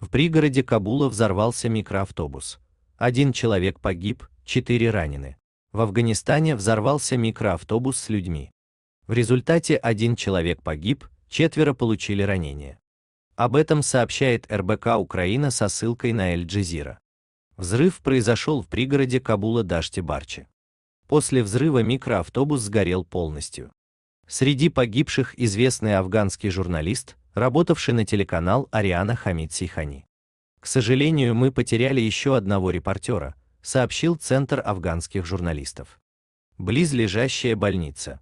В пригороде Кабула взорвался микроавтобус. Один человек погиб, четыре ранены. В Афганистане взорвался микроавтобус с людьми. В результате один человек погиб, четверо получили ранения. Об этом сообщает РБК Украина со ссылкой на Эль-Джазира. Взрыв произошел в пригороде Кабула Дашти-Барчи. После взрыва микроавтобус сгорел полностью. Среди погибших известный афганский журналист, работавший на телеканал Ариана Хамид Сейхани. К сожалению, мы потеряли еще одного репортера, сообщил Центр афганских журналистов. Близлежащая больница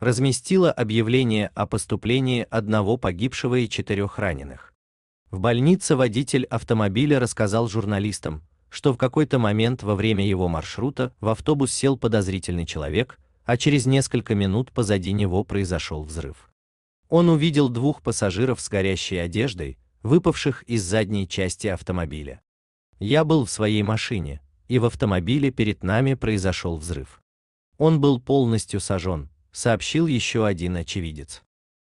разместила объявление о поступлении одного погибшего и четырех раненых. В больнице водитель автомобиля рассказал журналистам, что в какой-то момент во время его маршрута в автобус сел подозрительный человек, а через несколько минут позади него произошел взрыв. Он увидел двух пассажиров с горящей одеждой, выпавших из задней части автомобиля. Я был в своей машине, и в автомобиле перед нами произошел взрыв. Он был полностью сожжен, сообщил еще один очевидец.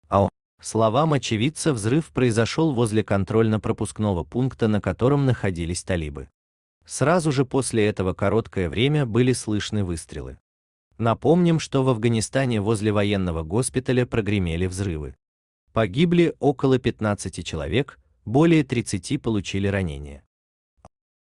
АО. Словам очевидца взрыв произошел возле контрольно-пропускного пункта, на котором находились талибы. Сразу же после этого короткое время были слышны выстрелы. Напомним, что в Афганистане возле военного госпиталя прогремели взрывы. Погибли около 15 человек, более 30 получили ранения.